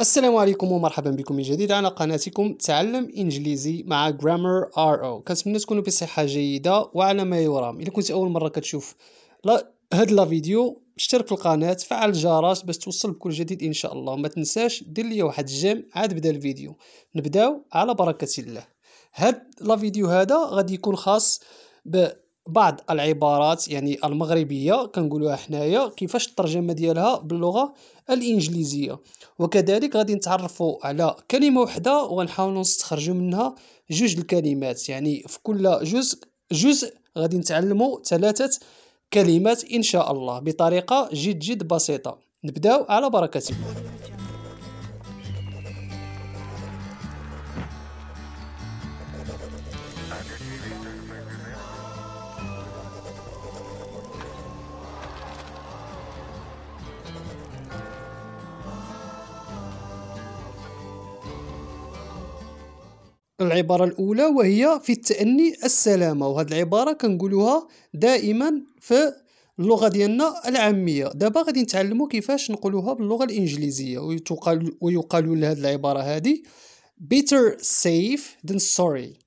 السلام عليكم ومرحبا بكم من جديد على قناتكم تعلم انجليزي مع جرامر ار او كنتمنى تكونوا بصحه جيده وعلى ما يرام اذا كنت اول مره كتشوف لا هاد لا فيديو اشترك في القناه فعل الجرس باش توصل بكل جديد ان شاء الله وما تنساش دير لي واحد الجيم عاد بدا الفيديو نبداو على بركه الله هاد لا فيديو هذا غادي يكون خاص ب بعض العبارات يعني المغربيه كنقولوها حنايا كيفاش الترجمه ديالها باللغه الانجليزيه وكذلك غادي نتعرفوا على كلمه وحده وغنحاولوا نستخرجوا منها جوج الكلمات يعني في كل جزء جزء غادي نتعلموا ثلاثه كلمات ان شاء الله بطريقه جد جد بسيطه نبداو على بركه الله العبارة الأولى وهي في التأني السلامة وهاد العبارة كنقولوها دائما في اللغة ديالنا العامية دابا غادي نتعلمو كيفاش نقولوها باللغة الإنجليزية ويقال, ويقال لهاد العبارة هادي better safe than sorry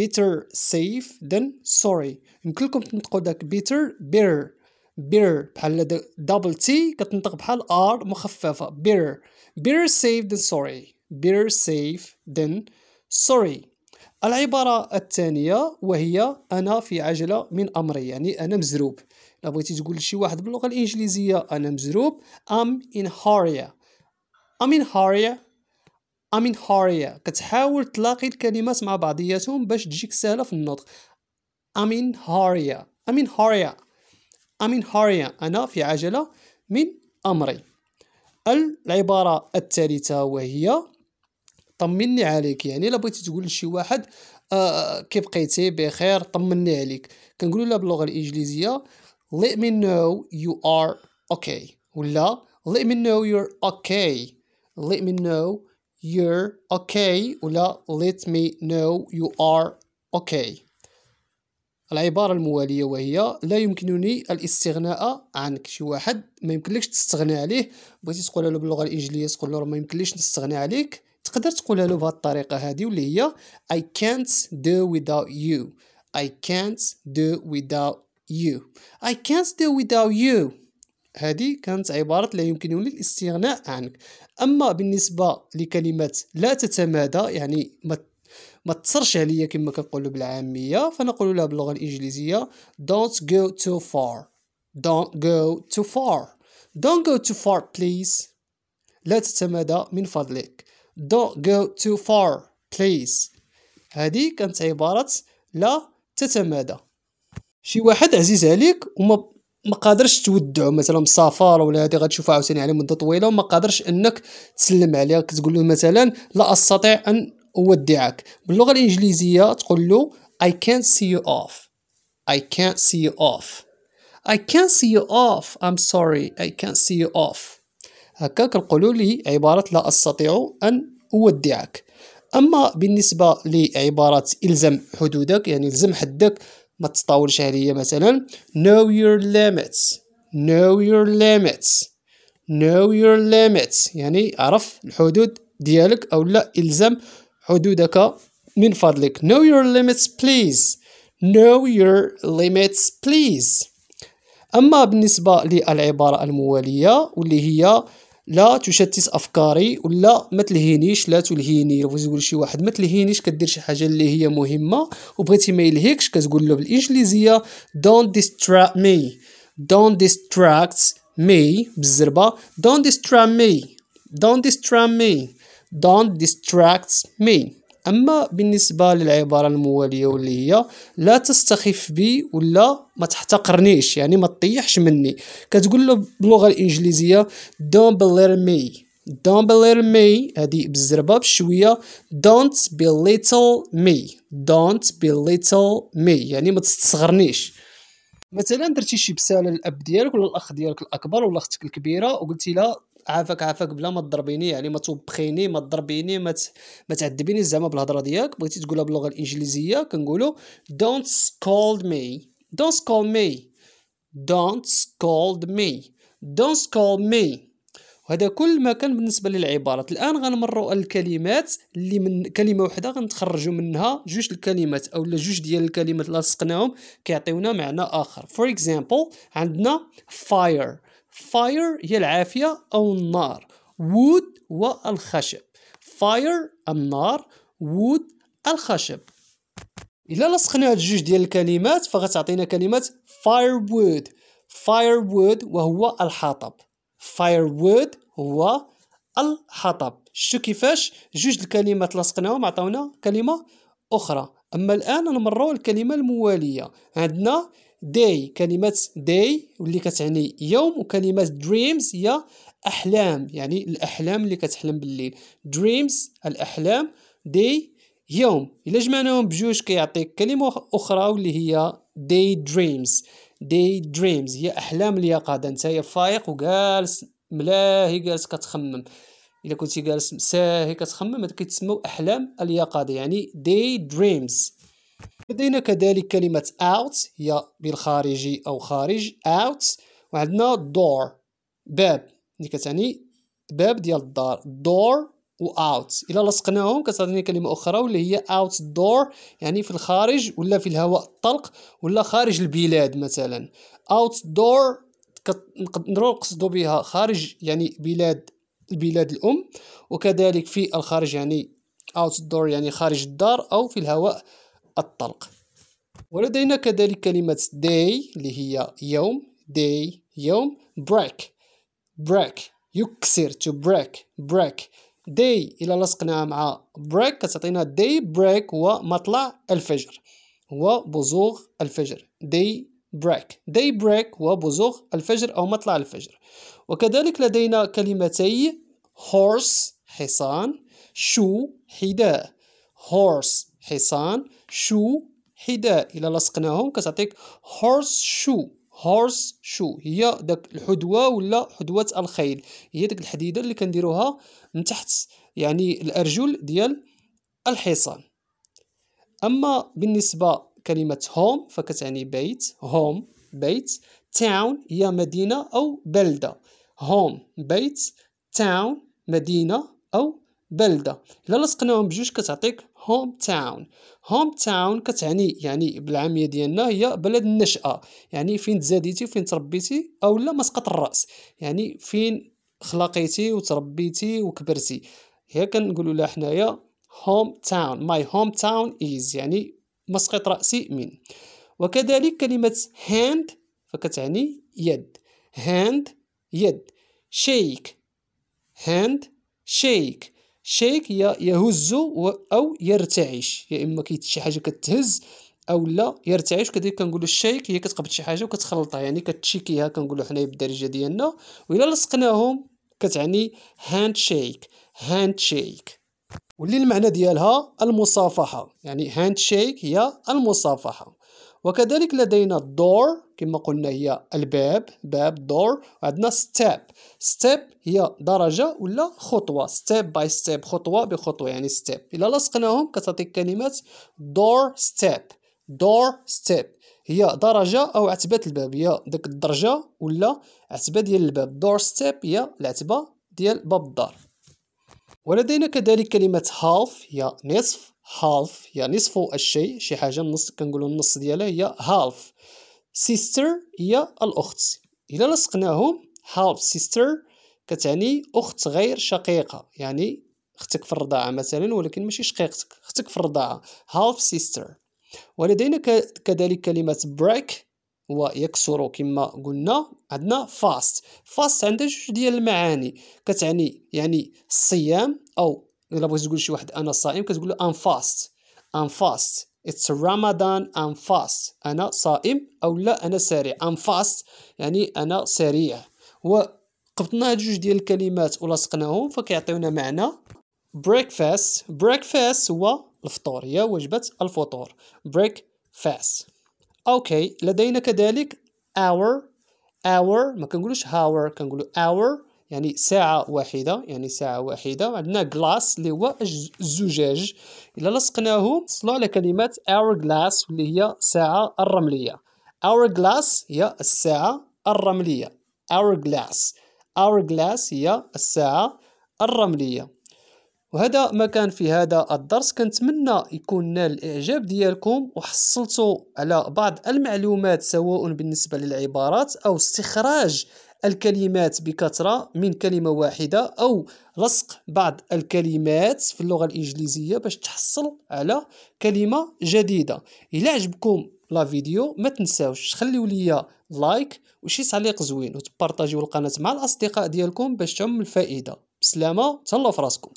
better safe than sorry لكم تنطقوا داك better better better بحال دبل تي كتنطق بحال ار مخففه better better safe than sorry better safe than sorry العبارة الثانية وهي أنا في عجلة من أمري يعني أنا مزروب لا بغيتي تقول لشي واحد باللغة الإنجليزية أنا مزروب I'm in hurry I'm in hurry I'm in hurry كتحاول تلاقي الكلمات مع بعضياتهم باش تجيك سهلة في النطق I'm in hurry I'm in hurry I'm in hurry أنا في عجلة من أمري العبارة الثالثة وهي طمني عليك يعني الا بغيتي تقول لشي واحد آه بقيتي بخير طمني عليك كنقولوا لها باللغه الانجليزيه let me know you are okay ولا let me know you're okay let me know you're okay ولا let me know you are okay العبارة الموالية وهي لا يمكنني الاستغناء عنك شي واحد ما يمكنلكش تستغنى عليه بغيتي تقول له باللغة الإنجليزية تقول له ما يمكنليش نستغنى عليك تقدر تقولها له بهذه الطريقه هذه واللي هي I can't do without you I can't do without you I can't do without you هذه كانت عبارة لا يمكنني الاستغناء عنك أما بالنسبة لكلمة لا تتمادى يعني ما ما تصرش عليا كما كنقولوا بالعامية فنقول لها باللغة الإنجليزية don't go too far don't go too far don't go too far please لا تتمادى من فضلك don't go too far please هذه كانت عبارة لا تتمادى شي واحد عزيز عليك وما ما قادرش تودعو مثلا مسافر ولا هذه غتشوفها عاوتاني عليه مده طويله وما قادرش انك تسلم عليه كتقول له مثلا لا استطيع ان اودعك باللغه الانجليزيه تقول له I can't see you off I can't see you off I can't see you off I'm sorry I can't see you off هكاك القولوا لي عبارة لا أستطيع أن أودعك أما بالنسبة لعبارة إلزم حدودك يعني إلزم حدك ما تطاولش عليا مثلا know your limits know your limits know your limits يعني عرف الحدود ديالك أو لا إلزم حدودك من فضلك know your limits please know your limits please أما بالنسبة للعبارة الموالية واللي هي لا تشتت افكاري ولا ما تلهينيش لا تلهيني لو تقول شي واحد ما تلهينيش كدير شي حاجه اللي هي مهمه وبغيتي ما يلهيكش كتقول له بالانجليزيه don't distract me don't distract me بالزربه don't distract me don't distract me don't distract me اما بالنسبه للعباره المواليه واللي هي لا تستخف بي ولا ما تحتقرنيش يعني ما تطيحش مني كتقول له باللغه الانجليزيه don't belittle me don't belittle me هذه بالزربه بشويه don't belittle me don't belittle me يعني ما تستصغرنيش مثلا درتي شي بساله للاب ديالك ولا الاخ ديالك الاكبر ولا اختك الكبيره وقلتي لها عافاك عافاك بلا ما تضربيني يعني ما توبخيني ما تضربيني ما ما تعذبيني زعما بالهضره ديالك بغيتي تقولها باللغه الانجليزيه كنقولوا don't scold me don't scold me don't scold me don't scold me وهذا كل ما كان بالنسبه للعبارات الان غنمروا الكلمات اللي من كلمه واحده غنتخرجوا منها جوج الكلمات او جوج ديال الكلمات لصقناهم كيعطيونا معنى اخر فور اكزامبل عندنا fire fire هي العافية أو النار wood والخشب fire النار wood الخشب إلا لصقنا هاد الجوج ديال الكلمات فغتعطينا كلمة firewood firewood وهو الحطب firewood هو الحطب شتو كيفاش جوج الكلمات لصقناهم عطاونا كلمة أخرى أما الآن نمرو الكلمة الموالية عندنا داي كلمة داي واللي كتعني يوم وكلمة دريمز هي أحلام يعني الأحلام اللي كتحلم بالليل دريمز الأحلام داي يوم إلا جمعناهم بجوج كيعطيك كلمة أخرى واللي هي داي دريمز داي دريمز هي أحلام اليقظة نتايا فايق وجالس ملاهي جالس كتخمم إلا كنتي جالس ساهي كتخمم هاد كيتسموا أحلام اليقظة يعني داي دريمز لدينا كذلك كلمة out هي بالخارجي أو خارج out وعندنا door باب اللي كتعني باب ديال الدار door و out إلا لصقناهم كتعطينا كلمة أخرى واللي هي out door يعني في الخارج ولا في الهواء الطلق ولا خارج البلاد مثلا out door نقدروا نقصدوا بها خارج يعني بلاد البلاد الأم وكذلك في الخارج يعني door يعني خارج الدار أو في الهواء الطلق ولدينا كذلك كلمة day اللي هي يوم day يوم break break يكسر to break break day إلى لصقناها مع break كتعطينا day break ومطلع الفجر وبزوغ الفجر day break day break وبزوغ الفجر أو مطلع الفجر وكذلك لدينا كلمتي horse حصان shoe حذاء horse حصان شو حذاء إلا لصقناهم كتعطيك هورس شو هورس شو هي داك الحدوة ولا حدوة الخيل هي داك الحديدة اللي كنديروها من تحت يعني الأرجل ديال الحصان أما بالنسبة كلمة هوم فكتعني بيت هوم بيت تاون هي مدينة أو بلدة هوم بيت تاون مدينة أو بلدة إلا لصقناهم بجوج كتعطيك هوم تاون هوم تاون كتعني يعني بالعاميه ديالنا هي بلد النشاه يعني فين تزاديتي وفين تربيتي او لا مسقط الراس يعني فين خلقيتي وتربيتي وكبرتي هي كنقولوا لها حنايا هوم تاون ماي هوم تاون از يعني مسقط راسي من وكذلك كلمه هاند فكتعني يد هاند يد شيك هاند شيك شيك يهز او يرتعش يا اما كيت شي حاجه كتهز او لا يرتعش كذلك كنقولوا الشيك هي كتقبض شي حاجه وكتخلطها يعني كتشيكيها كنقولوا حنايا بالدارجه ديالنا والا لصقناهم كتعني هاند شيك هاند شيك واللي المعنى ديالها المصافحه يعني هاند شيك هي المصافحه وكذلك لدينا الدور كما قلنا هي الباب باب دور عندنا ستيب ستيب هي درجه ولا خطوه ستيب باي ستيب خطوه بخطوه يعني ستيب الا لصقناهم كتعطيك كلمه دور ستيب دور ستيب هي درجه او عتبه الباب هي ديك الدرجه ولا عتبه ديال الباب دور ستيب هي العتبه ديال باب الدار ولدينا كذلك كلمه هالف هي نصف هالف هي نصف الشيء شي حاجه النص كنقولوا النص ديالها هي هالف سيستر هي الأخت إلا لصقناهم half sister كتعني أخت غير شقيقة يعني أختك في الرضاعة مثلا ولكن ماشي شقيقتك أختك في الرضاعة half sister ولدينا كذلك كلمة break ويكسر كما قلنا عندنا فاست فاست عندها جوج ديال المعاني كتعني يعني الصيام او الا بغيت تقول شي واحد انا صائم كتقول له ان فاست ان فاست It's Ramadan I'm fast أنا صائم أو لا أنا سريع I'm fast يعني أنا سريع وقبطنا هاد جوج ديال الكلمات ولصقناهم فكيعطيونا معنى breakfast breakfast هو الفطور هي وجبة الفطور breakfast أوكي لدينا كذلك hour hour ما كنقولوش hour كنقولو hour يعني ساعة واحدة يعني ساعة واحدة عندنا glass اللي هو الزجاج إلا لصقناه نصلوا على كلمة hour اللي واللي هي ساعة الرملية hour هي الساعة الرملية hour glass هي الساعة الرملية وهذا ما كان في هذا الدرس كنتمنى يكون نال الاعجاب ديالكم وحصلتوا على بعض المعلومات سواء بالنسبه للعبارات او استخراج الكلمات بكثرة من كلمة واحدة أو لصق بعض الكلمات في اللغة الإنجليزية باش تحصل على كلمة جديدة إلا عجبكم لا فيديو ما تنساوش تخليو ليا لايك وشي تعليق زوين وتبارطاجيو القناة مع الأصدقاء ديالكم باش تعم الفائدة بسلامة تهلاو في راسكم